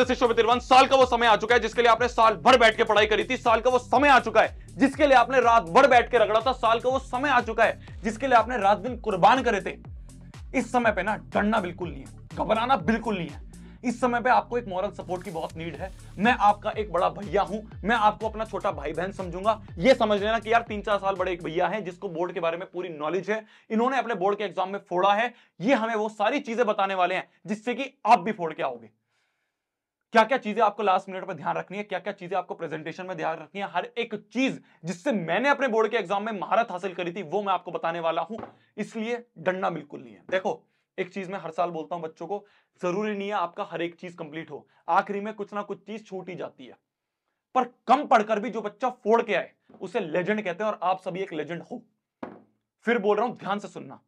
Exam this show साल का वो समय आ चुका है जिसके लिए आपने साल भर बैठ के पढ़ाई करी थी साल का वो समय आ चुका है जिसके लिए आपने रात भर बैठ के रगड़ा था साल का वो समय आ चुका है जिसके लिए आपने रात दिन कुर्बान करे थे इस समय पे ना डरना बिल्कुल नहीं है घबराना बिल्कुल नहीं है इस समय पे आपको एक मॉरल सपोर्ट की बहुत नीड है मैं आपका एक बड़ा भैया हूं मैं आपको अपना छोटा भाई बहन समझूंगा ये समझ लेना कि यार तीन चार साल बड़े एक भैया हैं जिसको बोर्ड के बारे में पूरी नॉलेज है इन्होंने अपने बोर्ड के एग्जाम में फोड़ा है ये हमें वो सारी चीजें बताने वाले हैं जिससे कि आप भी फोड़ के आओगे क्या क्या चीजें आपको लास्ट मिनट में ध्यान रखनी है क्या क्या चीजें आपको प्रेजेंटेशन में ध्यान रखनी है हर एक चीज जिससे मैंने अपने बोर्ड के एग्जाम में महारत हासिल करी थी वो मैं आपको बताने वाला हूं इसलिए डंडा बिल्कुल नहीं है देखो एक चीज मैं हर साल बोलता हूं बच्चों को जरूरी नहीं है आपका हर एक चीज कंप्लीट हो आखिरी में कुछ ना कुछ चीज छूट ही जाती है पर कम पढ़कर भी जो बच्चा फोड़ के आए उसे लेजेंड कहते हैं और आप सभी एक लेजेंड हो फिर बोल रहा हूं ध्यान से सुनना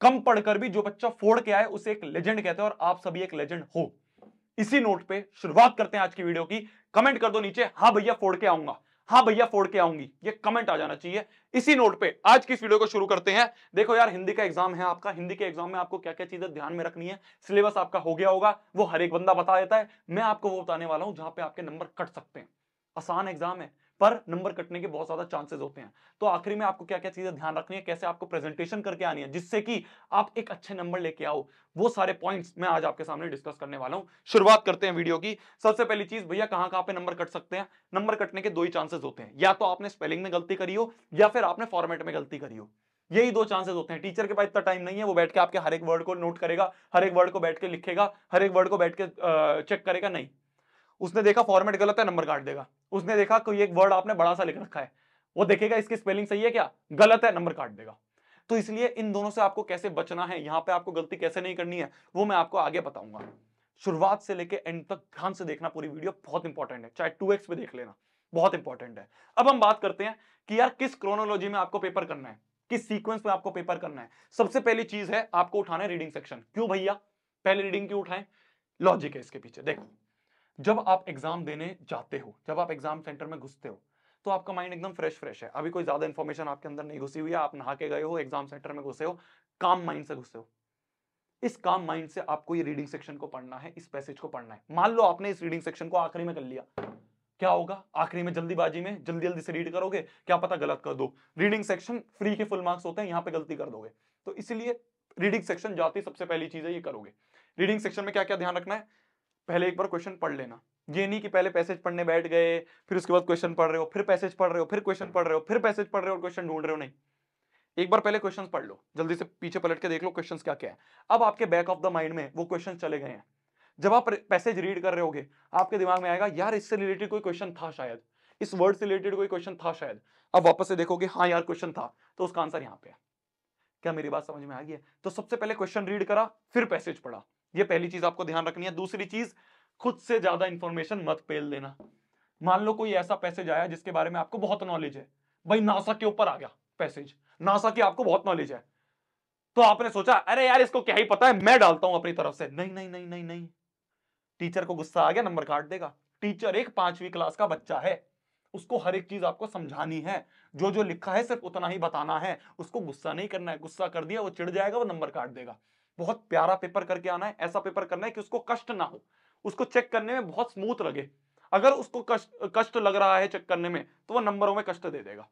कम पढ़कर भी जो बच्चा फोड़ के आए उसे एक लेजेंड कहते हैं और आप सभी एक लेजेंड हो इसी नोट पे शुरुआत करते हैं आज की वीडियो की कमेंट कर दो नीचे हाँ भैया फोड़ के आऊंगा हाँ भैया फोड़ के आऊंगी ये कमेंट आ जाना चाहिए इसी नोट पे आज की इस वीडियो को शुरू करते हैं देखो यार हिंदी का एग्जाम है आपका हिंदी के एग्जाम में आपको क्या क्या चीजें ध्यान में रखनी है सिलेबस आपका हो गया होगा वो हर एक बंदा बता देता है मैं आपको वो बताने वाला हूँ जहां पे आपके नंबर कट सकते हैं आसान एग्जाम है पर नंबर कटने के बहुत ज्यादा चांसेस होते हैं तो आखिरी में आपको क्या क्या चीजें ध्यान रखनी है कैसे आपको प्रेजेंटेशन करके आनी है जिससे कि आप एक अच्छे नंबर लेके आओ वो सारे पॉइंट्स मैं आज आपके सामने डिस्कस करने वाला हूं शुरुआत करते हैं वीडियो की सबसे पहली चीज भैया कहाँ कहाँ पे नंबर कट सकते हैं नंबर कटने के दो ही चांसेस होते हैं या तो आपने स्पेलिंग में गलती करी हो या फिर आपने फॉर्मेट में गलती करी हो यही दो चांसेस होते हैं टीचर के पास इतना टाइम नहीं है वो बैठ के आपके हर एक वर्ड को नोट करेगा हर एक वर्ड को बैठ के लिखेगा हर एक वर्ड को बैठ के चेक करेगा नहीं उसने देखा फॉर्मेट गलत है नंबर काट देगा उसने देखा कोई एक वर्ड आपने बड़ा सा लिख रखा है वो देखेगा इसकी स्पेलिंग सही है क्या गलत है नंबर काट देगा तो इसलिए इन दोनों से आपको कैसे बचना है यहाँ पे आपको गलती कैसे नहीं करनी है वो मैं आपको आगे बताऊंगा शुरुआत से लेके एंड तक ध्यान से देखना पूरी वीडियो बहुत इंपॉर्टेंट है चाहे टू एक्स पे देख लेना बहुत इंपॉर्टेंट है अब हम बात करते हैं कि यार किस क्रोनोलॉजी में आपको पेपर करना है किस सीक्वेंस में आपको पेपर करना है सबसे पहली चीज है आपको उठाना है रीडिंग सेक्शन क्यों भैया पहले रीडिंग क्यों उठाए लॉजिक है इसके पीछे देखो जब आप एग्जाम देने जाते हो जब आप एग्जाम सेंटर में घुसते हो तो आपका माइंड एकदम फ्रेश फ्रेश है अभी कोई ज्यादा इन्फॉर्मेशन आपके अंदर नहीं घुसी हुई है आप नहा के गए हो एग्जाम सेंटर में घुसे हो काम माइंड से घुसे हो इस काम माइंड से आपको ये रीडिंग सेक्शन को पढ़ना है इस पैसेज को पढ़ना है मान लो आपने इस रीडिंग सेक्शन को आखिरी में कर लिया क्या होगा आखिरी में जल्दीबाजी में जल्दी जल्दी से रीड करोगे क्या पता गलत कर दो रीडिंग सेक्शन फ्री के फुल मार्क्स होते हैं यहाँ पे गलती कर दोगे तो इसलिए रीडिंग सेक्शन जाती सबसे पहली चीज है ये करोगे रीडिंग सेक्शन में क्या क्या ध्यान रखना है पहले एक बार क्वेश्चन पढ़ लेना ये नहीं कि पहले पैसेज पढ़ने बैठ गए फिर उसके बाद क्वेश्चन पढ़ रहे हो फिर पैसेज पढ़ रहे हो फिर क्वेश्चन पढ़ रहे हो फिर पैसेज पढ़ रहे हो और क्वेश्चन ढूंढ रहे हो नहीं एक बार पहले क्वेश्चन पढ़ लो जल्दी से पीछे पलट के देख लो क्वेश्चन क्या क्या है अब आपके बैक ऑफ द माइंड में वो क्वेश्चन चले गए हैं जब आप पैसेज रीड कर रहे होगे आपके दिमाग में आएगा यार इससे रिलेटेड कोई क्वेश्चन था शायद इस वर्ड से रिलेटेड कोई क्वेश्चन था शायद अब वापस से देखोगे हाँ यार क्वेश्चन था तो उसका आंसर यहाँ पे है क्या मेरी बात समझ में आ गई है तो सबसे पहले क्वेश्चन रीड करा फिर पैसेज पढ़ा ये पहली चीज आपको ध्यान रखनी है दूसरी चीज खुद से ज्यादा इंफॉर्मेशन मत पेल देना मान लो कोई ऐसा पैसेज आया जिसके बारे में आपको बहुत नॉलेज है भाई नासा के ऊपर आ गया पैसेज नासा की आपको बहुत नॉलेज है तो आपने सोचा अरे यार इसको क्या ही पता है मैं डालता हूं अपनी तरफ से नहीं नहीं नहीं नहीं नहीं टीचर को गुस्सा आ गया नंबर काट देगा टीचर एक पांचवी क्लास का बच्चा है उसको हर एक चीज आपको समझानी है जो जो लिखा है सिर्फ उतना ही बताना है उसको गुस्सा नहीं करना है गुस्सा कर दिया वो चिड़ जाएगा वो नंबर काट देगा बहुत प्यारा पेपर करके आना है ऐसा पेपर करना है कि उसको कष्ट ना हो उसको चेक करने में बहुत स्मूथ लगे अगर उसको कष्ट कष्ट लग रहा है चेक करने में तो वो नंबरों में कष्ट दे देगा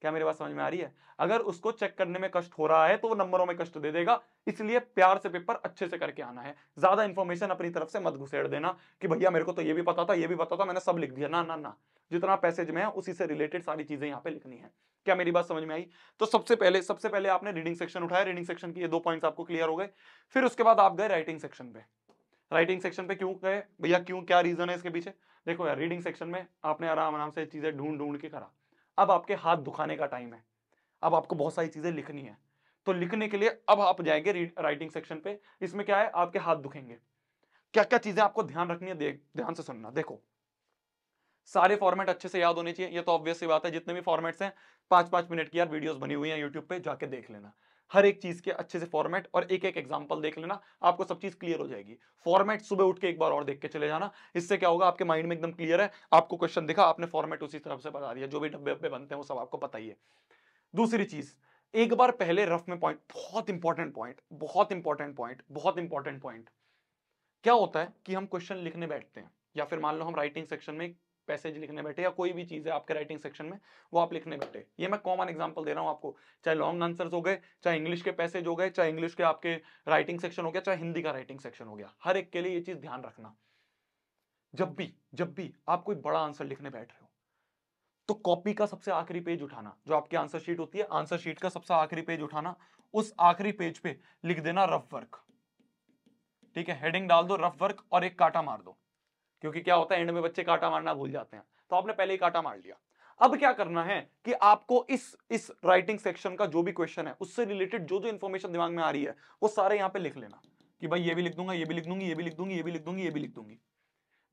क्या मेरे पास समझ में आ रही है अगर उसको चेक करने में कष्ट हो रहा है तो वो नंबरों में कष्ट दे देगा इसलिए प्यार से पेपर अच्छे से करके आना है ज्यादा इंफॉर्मेशन अपनी तरफ से मत घुसेड़ देना कि भैया मेरे को तो ये भी पता था ये भी पता था मैंने सब लिख दिया ना ना ना जितना पैसेज में है उसी से रिलेटेड सारी चीजें यहाँ पे लिखनी है क्या मेरी बात समझ में आई तो सबसे पहले सबसे पहले आपने रीडिंग सेक्शन उठाया रीडिंग सेक्शन की ये दो पॉइंट्स आपको क्लियर हो गए फिर उसके बाद आप गए राइटिंग सेक्शन पे राइटिंग सेक्शन पे क्यों गए भैया क्यों क्या रीजन है इसके पीछे देखो यार रीडिंग सेक्शन में आपने आराम आराम से चीजें ढूंढ ढूंढ के करा अब आपके हाथ दुखाने का टाइम है अब आपको बहुत सारी चीजें लिखनी है तो लिखने के लिए अब आप जाएंगे राइटिंग सेक्शन पे इसमें क्या है आपके हाथ दुखेंगे क्या क्या चीजें आपको ध्यान रखनी है ध्यान से सुनना देखो सारे फॉर्मेट अच्छे से याद होने चाहिए ये तो ऑब्वियस बात है जितने भी फॉर्मेट्स हैं पांच पांच मिनट की यार वीडियोस बनी हुई हैं यूट्यूब पे जाके देख लेना हर एक चीज के अच्छे से फॉर्मेट और एक एक एग्जाम्पल देख लेना आपको सब चीज क्लियर हो जाएगी फॉर्मेट सुबह उठ के एक बार और देख के चले जाना इससे क्या होगा आपके माइंड में एकदम क्लियर है आपको क्वेश्चन दिखा आपने फॉर्मेट उसी तरफ से बता दिया जो भी डब्बे वब्बे बनते हैं वो सब आपको पता ही है दूसरी चीज एक बार पहले रफ में पॉइंट बहुत इंपॉर्टेंट पॉइंट बहुत इंपॉर्टेंट पॉइंट बहुत इंपॉर्टेंट पॉइंट क्या होता है कि हम क्वेश्चन लिखने बैठते हैं या फिर मान लो हम राइटिंग सेक्शन में पैसेज लिखने बैठे या कोई भी चीज़ है आपके राइटिंग सेक्शन में वो आप लिखने बैठे ये मैं कॉमन एग्जाम्पल दे रहा हूँ आपको चाहे लॉन्ग आंसर्स हो गए चाहे इंग्लिश के पैसेज हो गए चाहे इंग्लिश के आपके राइटिंग सेक्शन हो गया चाहे हिंदी का राइटिंग सेक्शन हो गया हर एक के लिए ये चीज़ ध्यान रखना जब भी जब भी आप कोई बड़ा आंसर लिखने बैठ रहे हो तो कॉपी का सबसे आखिरी पेज उठाना जो आपकी आंसर शीट होती है आंसर शीट का सबसे आखिरी पेज उठाना उस आखिरी पेज पे लिख देना रफ वर्क ठीक है हेडिंग डाल दो रफ वर्क और एक काटा मार दो क्योंकि क्या होता है एंड में बच्चे काटा मारना भूल जाते हैं तो आपने पहले ही काटा मार लिया अब क्या करना है कि आपको इस इस राइटिंग सेक्शन का जो भी क्वेश्चन है उससे रिलेटेड जो जो इन्फॉर्मेशन दिमाग में आ रही है वो सारे यहाँ पे लिख लेना कि भाई ये भी लिख दूंगा ये भी लिख दूंगी ये भी लिख दूंगी ये भी लिख दूंगी ये भी लिख दूंगी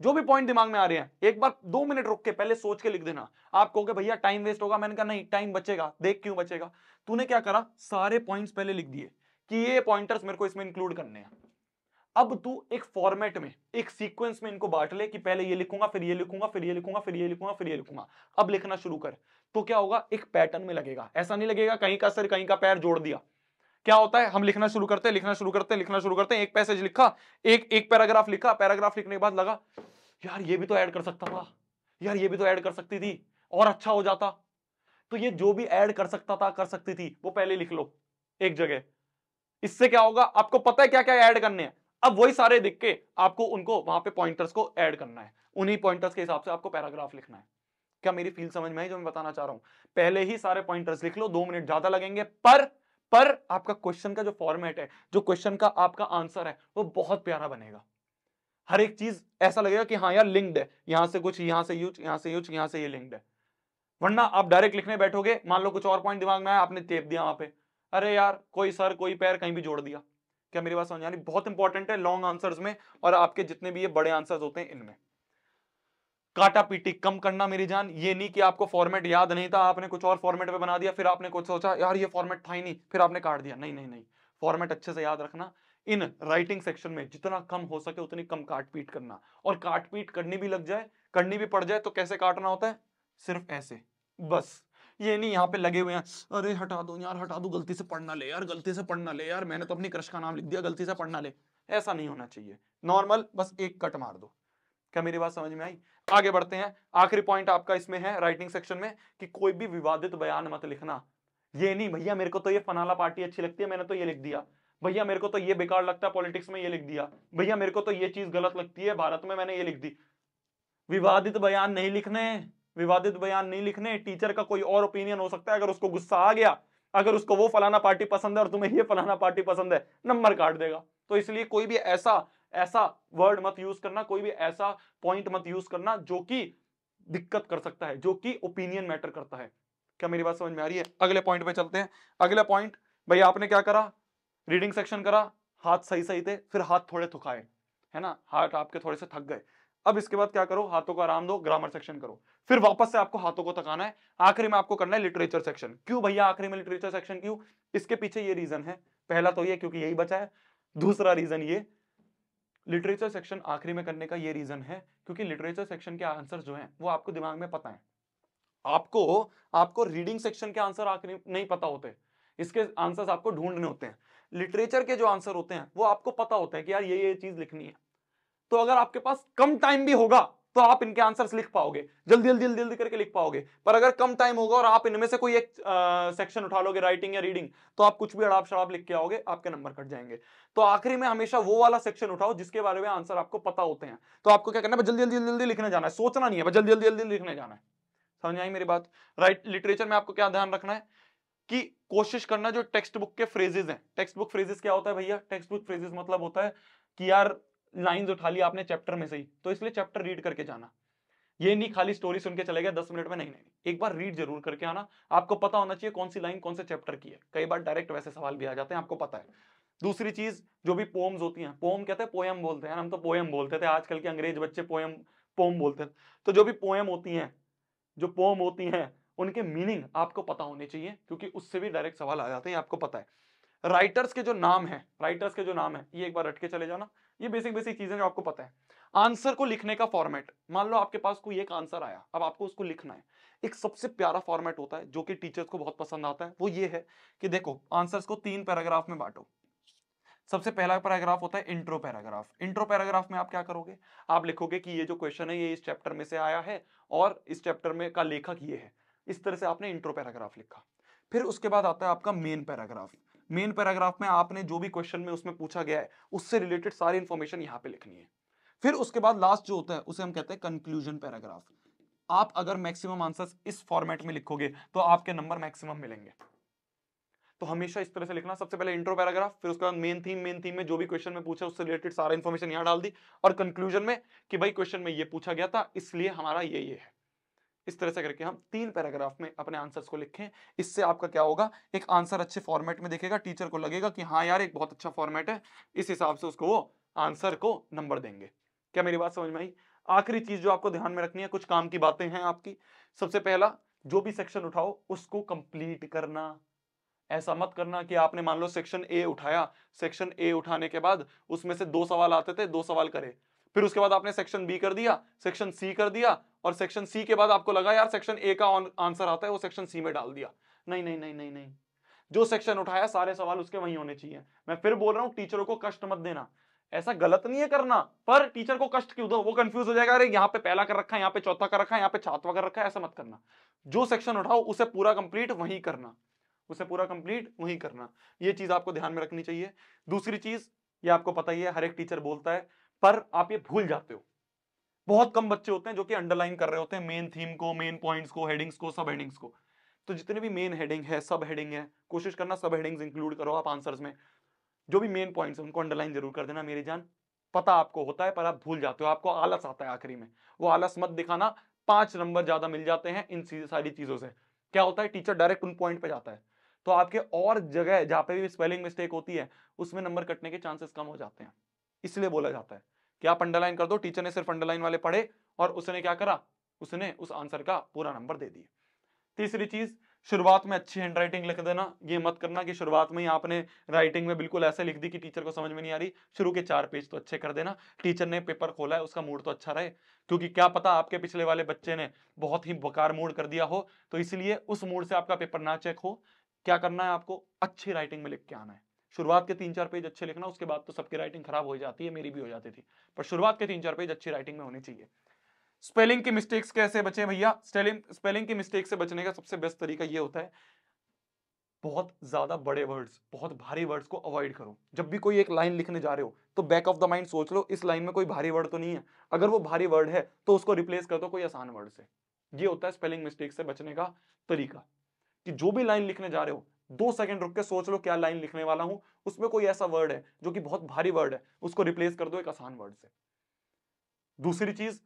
जो भी पॉइंट दिमाग में आ रहे हैं एक बार दो मिनट रुक के पहले सोच के लिख देना आप कहोगे भैया टाइम वेस्ट होगा मैंने कहा नहीं टाइम बचेगा देख क्यों बचेगा तूने क्या करा सारे पॉइंट्स पहले लिख दिए कि ये पॉइंटर्स मेरे को इसमें इंक्लूड करने हैं अब तू एक फॉर्मेट में एक सीक्वेंस में इनको बांट ले कि पहले ये लिखूंगा फिर ये लिखूंगा फिर ये लिखूंगा फिर ये लिखूंगा फिर ये लिखूंगा अब लिखना शुरू कर तो क्या होगा एक पैटर्न में लगेगा ऐसा नहीं लगेगा कहीं का सर कहीं का पैर जोड़ दिया क्या होता है हम लिखना शुरू करते हैं लिखना शुरू करते हैं लिखना शुरू करते हैं एक पैसेज लिखा एक एक पैराग्राफ लिखा पैराग्राफ लिखने के बाद लगा यार ये भी तो ऐड कर सकता था यार ये भी तो ऐड कर सकती थी और अच्छा हो जाता तो ये जो भी ऐड कर सकता था कर सकती थी वो पहले लिख लो एक जगह इससे क्या होगा आपको पता है क्या क्या ऐड करने हैं अब वही सारे दिख के आपको उनको वहां पे पॉइंटर्स को ऐड करना है उन्हीं पॉइंटर्स के हिसाब से आपको पैराग्राफ लिखना है क्या मेरी फील समझ में आई जो मैं बताना चाह रहा हूं पहले ही सारे पॉइंटर्स लिख लो दो मिनट ज्यादा लगेंगे पर पर आपका क्वेश्चन का जो फॉर्मेट है जो क्वेश्चन का आपका आंसर है वो बहुत प्यारा बनेगा हर एक चीज ऐसा लगेगा कि हाँ यार लिंक्ड है यहां से कुछ यहां से यूज यहां से यूज यहां से ये लिंक्ड है वरना आप डायरेक्ट लिखने बैठोगे मान लो कुछ और पॉइंट दिमाग में आया आपने टेप दिया वहां पे अरे यार कोई सर कोई पैर कहीं भी जोड़ दिया क्या मेरी बात समझ यानी बहुत इंपॉर्टेंट है लॉन्ग आंसर्स में और आपके जितने भी ये बड़े आंसर्स होते हैं इनमें काटा पीटी कम करना मेरी जान ये नहीं कि आपको फॉर्मेट याद नहीं था आपने कुछ और फॉर्मेट में बना दिया फिर आपने कुछ सोचा यार ये फॉर्मेट था ही नहीं फिर आपने काट दिया नहीं नहीं नहीं फॉर्मेट अच्छे से याद रखना इन राइटिंग सेक्शन में जितना कम हो सके उतनी कम काट पीट करना और काट पीट करनी भी लग जाए करनी भी पड़ जाए तो कैसे काटना होता है सिर्फ ऐसे बस ये नहीं यहाँ पे लगे हुए हैं अरे हटा दो यार हटा दो गलती से पढ़ना ले यार गलती से पढ़ना ले यार मैंने तो अपनी क्रश का नाम लिख दिया गलती से पढ़ना ले ऐसा नहीं होना चाहिए नॉर्मल बस एक कट मार दो क्या मेरी बात समझ में आई आगे बढ़ते हैं आखिरी पॉइंट आपका इसमें है राइटिंग सेक्शन में कि कोई भी विवादित बयान मत लिखना ये नहीं भैया मेरे को तो ये फनाला पार्टी अच्छी लगती है मैंने तो ये लिख दिया भैया मेरे को तो ये बेकार लगता है पॉलिटिक्स में ये लिख दिया भैया मेरे को तो ये चीज गलत लगती है भारत में मैंने ये लिख दी विवादित बयान नहीं लिखने विवादित बयान नहीं लिखने टीचर का कोई और ओपिनियन हो सकता है अगर उसको गुस्सा आ गया अगर उसको वो फलाना पार्टी पसंद है और तुम्हें ये फलाना पार्टी पसंद है नंबर काट देगा तो इसलिए कोई भी ऐसा ऐसा वर्ड मत यूज करना कोई भी ऐसा पॉइंट मत यूज करना जो कि दिक्कत कर सकता है जो कि ओपिनियन मैटर करता है क्या मेरी बात समझ में आ रही है अगले पॉइंट पे चलते हैं अगला पॉइंट भाई आपने क्या करा रीडिंग सेक्शन करा हाथ सही सही थे फिर हाथ थोड़े थुकाए है ना हाथ आपके थोड़े से थक गए अब इसके बाद क्या करो हाथों को आराम दो ग्रामर सेक्शन करो फिर वापस से आपको हाथों को थकाना है आखिरी में आपको करना है लिटरेचर सेक्शन क्यों भैया आखिरी में लिटरेचर सेक्शन क्यों इसके पीछे ये रीजन है पहला तो ये क्योंकि यही बचा है दूसरा रीजन ये लिटरेचर सेक्शन आखिरी में करने का ये रीजन है क्योंकि लिटरेचर सेक्शन के आंसर जो है वो आपको दिमाग में पता है आपको आपको रीडिंग सेक्शन के आंसर आखिरी नहीं पता होते इसके आंसर आपको ढूंढने होते हैं लिटरेचर के जो आंसर होते हैं वो आपको पता होता है कि यार ये ये चीज लिखनी है तो अगर आपके पास कम टाइम भी होगा तो आप इनके आंसर्स लिख पाओगे जल्दी जल्दी जल्दी जल्दी करके लिख पाओगे पर अगर कम टाइम होगा और आप इनमें से कोई एक सेक्शन उठा लोगे राइटिंग या रीडिंग तो आप कुछ भी अड़ाप शराब लिख के आओगे आपके नंबर कट जाएंगे तो आखिरी में हमेशा वो वाला सेक्शन उठाओ जिसके बारे में आंसर आपको पता होते हैं तो आपको क्या करना है जल्दी जल्दी जल्दी लिखने जाना है सोचना नहीं है जल्दी जल्दी जल्दी लिखने जाना है समझ आई मेरी बात राइट लिटरेचर में आपको क्या ध्यान रखना है कि कोशिश करना जो टेक्स्ट बुक के फ्रेजेज हैं टेक्स्ट बुक फ्रेजेस क्या होता है भैया टेक्स्ट बुक फ्रेजेस मतलब होता है कि यार लाइन उठा लिया आपने चैप्टर में से ही तो इसलिए चैप्टर रीड करके जाना ये नहीं खाली स्टोरी सुन के चले गया दस मिनट में नहीं नहीं एक बार रीड जरूर करके आना आपको पता होना चाहिए कौन सी लाइन कौन से चैप्टर की है कई बार डायरेक्ट वैसे सवाल भी आ जाते हैं आपको पता है दूसरी चीज जो भी पोम्स होती हैं पोम कहते हैं पोएम बोलते हैं हम तो पोएम बोलते थे आजकल के अंग्रेज बच्चे पोएम पोम बोलते हैं तो जो भी पोएम होती हैं जो पोम होती हैं उनके मीनिंग आपको पता होने चाहिए क्योंकि उससे भी डायरेक्ट सवाल आ जाते हैं आपको पता है राइटर्स के जो नाम है राइटर्स के जो नाम है ये एक बार रटके चले जाना ये बेसिक बेसिक चीजें जो आपको पता है आंसर को लिखने का फॉर्मेट मान लो आपके पास कोई एक आंसर आया अब आपको उसको लिखना है एक सबसे प्यारा फॉर्मेट होता है जो कि टीचर्स को बहुत पसंद आता है वो ये है कि देखो आंसर्स को तीन पैराग्राफ में बांटो सबसे पहला पैराग्राफ होता है इंट्रो पैराग्राफ इंट्रो पैराग्राफ में आप क्या करोगे आप लिखोगे कि ये जो क्वेश्चन है ये इस चैप्टर में से आया है और इस चैप्टर में का लेखक ये है इस तरह से आपने इंट्रो पैराग्राफ लिखा फिर उसके बाद आता है आपका मेन पैराग्राफ मेन पैराग्राफ में आपने जो भी क्वेश्चन में उसमें पूछा गया है उससे रिलेटेड सारी इन्फॉर्मेशन यहाँ पे लिखनी है फिर उसके बाद लास्ट जो होता है उसे हम कहते हैं कंक्लूजन पैराग्राफ आप अगर मैक्सिमम आंसर्स इस फॉर्मेट में लिखोगे तो आपके नंबर मैक्सिमम मिलेंगे तो हमेशा इस तरह से लिखना सबसे पहले इंट्रो पैराग्राफ फिर उसके बाद मेन थीम मेन थीम में जो भी क्वेश्चन में पूछा उससे रिलेटेड सारा इन्फॉर्मेशन यहाँ डाल दी और कंक्लूजन में कि भाई क्वेश्चन में ये पूछा गया था इसलिए हमारा ये ये है इस तरह से करके हम तीन पैराग्राफ में अपने आंसर्स को लिखें इससे आपका क्या होगा एक आंसर अच्छे फॉर्मेट में देखेगा टीचर को लगेगा कि हाँ यार एक बहुत अच्छा फॉर्मेट है इस हिसाब से उसको वो आंसर को नंबर देंगे क्या मेरी बात समझ में आई आखिरी चीज जो आपको ध्यान में रखनी है कुछ काम की बातें हैं आपकी सबसे पहला जो भी सेक्शन उठाओ उसको कंप्लीट करना ऐसा मत करना कि आपने मान लो सेक्शन ए उठाया सेक्शन ए उठाने के बाद उसमें से दो सवाल आते थे दो सवाल करे फिर उसके बाद आपने सेक्शन बी कर दिया सेक्शन सी कर दिया और सेक्शन सी के बाद आपको लगा यार सेक्शन ए का आंसर आता है वो सेक्शन सी में डाल दिया नहीं नहीं नहीं नहीं नहीं जो सेक्शन उठाया सारे सवाल उसके वहीं होने चाहिए मैं फिर बोल रहा हूँ टीचरों को कष्ट मत देना ऐसा गलत नहीं है करना पर टीचर को कष्ट क्यों दो वो कंफ्यूज हो जाएगा अरे यहाँ पे पहला कर रखा है यहाँ पे चौथा कर रखा है यहाँ पे छातवा कर रखा है ऐसा मत करना जो सेक्शन उठाओ उसे पूरा कंप्लीट वही करना उसे पूरा कंप्लीट वही करना ये चीज आपको ध्यान में रखनी चाहिए दूसरी चीज ये आपको पता ही है हर एक टीचर बोलता है पर आप ये भूल जाते हो बहुत कम बच्चे होते हैं जो कि अंडरलाइन कर रहे होते हैं मेन थीम को मेन पॉइंट्स को हेडिंग्स को सब हेडिंग्स को तो जितने भी मेन हेडिंग है सब हेडिंग है कोशिश करना सब हेडिंग्स इंक्लूड करो आप आंसर्स में जो भी मेन पॉइंट्स है उनको अंडरलाइन जरूर कर देना मेरी जान पता आपको होता है पर आप भूल जाते हो आपको आलस आता है आखिरी में वो आलस मत दिखाना पांच नंबर ज्यादा मिल जाते हैं इन सारी चीजों से क्या होता है टीचर डायरेक्ट उन पॉइंट पे जाता है तो आपके और जगह जहाँ पे भी स्पेलिंग मिस्टेक होती है उसमें नंबर कटने के चांसेस कम हो जाते हैं इसलिए बोला जाता है कि आप अंडरलाइन कर दो टीचर ने सिर्फ अंडरलाइन वाले पढ़े और उसने क्या करा उसने उस आंसर का पूरा नंबर दे दिया तीसरी चीज शुरुआत में अच्छी हैंड राइटिंग लिख देना ये मत करना कि शुरुआत में ही आपने राइटिंग में बिल्कुल ऐसे लिख दी कि टीचर को समझ में नहीं आ रही शुरू के चार पेज तो अच्छे कर देना टीचर ने पेपर खोला है उसका मूड तो अच्छा रहे क्योंकि क्या पता आपके पिछले वाले बच्चे ने बहुत ही बकार मूड कर दिया हो तो इसलिए उस मूड से आपका पेपर ना चेक हो क्या करना है आपको अच्छी राइटिंग में लिख के आना है शुरुआत के तीन चार पेज अच्छे लिखना उसके बाद तो सबकी राइटिंग खराब हो जाती है मेरी भी हो जाती थी पर शुरुआत के तीन चार पेज अच्छी राइटिंग में होने चाहिए स्पेलिंग की मिस्टेक्स कैसे बचे भैया स्पेलिंग की मिस्टेक से बचने का सबसे बेस्ट तरीका ये होता है बहुत ज्यादा बड़े वर्ड्स बहुत भारी वर्ड्स को अवॉइड करो जब भी कोई एक लाइन लिखने जा रहे हो तो बैक ऑफ द माइंड सोच लो इस लाइन में कोई भारी वर्ड तो नहीं है अगर वो भारी वर्ड है तो उसको रिप्लेस कर दो कोई आसान वर्ड से ये होता है स्पेलिंग मिस्टेक से बचने का तरीका कि जो भी लाइन लिखने जा रहे हो दो सेकंड रुक के सोच लो क्या लाइन लिखने वाला हूं उसमें कोई ऐसा वर्ड है जो कि बहुत भारी वर्ड है उसको रिप्लेस कर दो एक आसान वर्ड से दूसरी चीज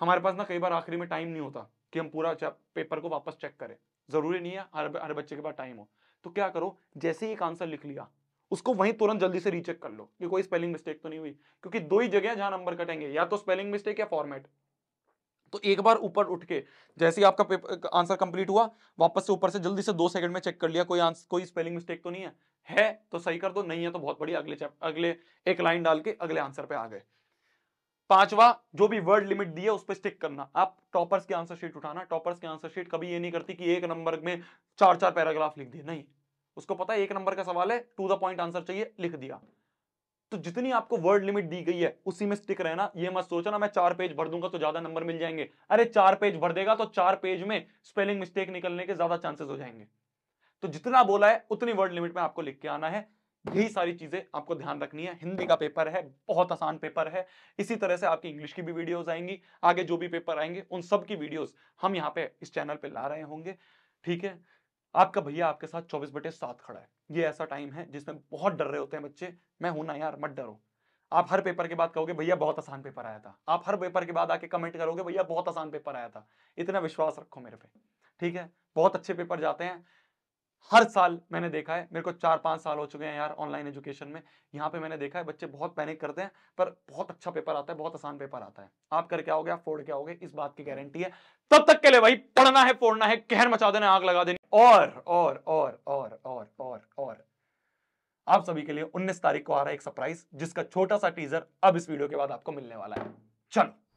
हमारे पास ना कई बार आखिरी में टाइम नहीं होता कि हम पूरा पेपर को वापस चेक करें जरूरी नहीं है हर हर बच्चे के पास टाइम हो तो क्या करो जैसे ही एक आंसर लिख लिया उसको वहीं तुरंत जल्दी से रीचेक कर लो कि कोई स्पेलिंग मिस्टेक तो नहीं हुई क्योंकि दो ही जगह जहां नंबर कटेंगे या तो स्पेलिंग मिस्टेक या फॉर्मेट तो एक बार ऊपर उठ के जैसे ही आपका आंसर कंप्लीट हुआ वापस से ऊपर से जल्दी से दो सेकंड में चेक कर लिया कोई आंसर कोई स्पेलिंग मिस्टेक तो नहीं है है तो सही कर दो नहीं है तो बहुत बढ़िया अगले अगले एक लाइन डाल के अगले आंसर पे आ गए पांचवा जो भी वर्ड लिमिट दी है उस पर स्टिक करना आप टॉपर्स की आंसर शीट उठाना टॉपर्स की आंसर शीट कभी ये नहीं करती कि एक नंबर में चार चार पैराग्राफ लिख दिए नहीं उसको पता है एक नंबर का सवाल है टू द पॉइंट आंसर चाहिए लिख दिया तो जितनी आपको वर्ड लिमिट दी गई है उसी में स्टिक रहना ये मत सोचना मैं चार पेज भर दूंगा तो ज्यादा नंबर मिल जाएंगे अरे चार पेज भर देगा तो चार पेज में स्पेलिंग मिस्टेक निकलने के ज्यादा चांसेस हो जाएंगे तो जितना बोला है उतनी वर्ड लिमिट में आपको लिख के आना है यही सारी चीजें आपको ध्यान रखनी है हिंदी का पेपर है बहुत आसान पेपर है इसी तरह से आपकी इंग्लिश की भी वीडियोस आएंगी आगे जो भी पेपर आएंगे उन सब की वीडियोस हम यहाँ पे इस चैनल पे ला रहे होंगे ठीक है आपका भैया आपके साथ चौबीस बटे सात खड़ा है ये ऐसा टाइम है जिसमें बहुत डर रहे होते हैं बच्चे मैं हूं ना यार मत डरो आप हर पेपर के बाद कहोगे भैया बहुत आसान पेपर आया था आप हर पेपर के बाद आके कमेंट करोगे भैया बहुत आसान पेपर आया था इतना विश्वास रखो मेरे पे ठीक है बहुत अच्छे पेपर जाते हैं हर साल मैंने देखा है मेरे को चार पांच साल हो चुके हैं यार ऑनलाइन एजुकेशन में यहाँ पे मैंने देखा है बच्चे बहुत पैनिक करते हैं पर बहुत अच्छा पेपर आता है बहुत आसान पेपर आता है आप करके आओगे आप फोड़ के आओगे इस बात की गारंटी हाँ। है तब तक के लिए भाई पढ़ना है फोड़ना है कहर मचा देना आग लगा देनी और और और और और और और आप सभी के लिए 19 तारीख को आ रहा है एक सरप्राइज जिसका छोटा सा टीजर अब इस वीडियो के बाद आपको मिलने वाला है चलो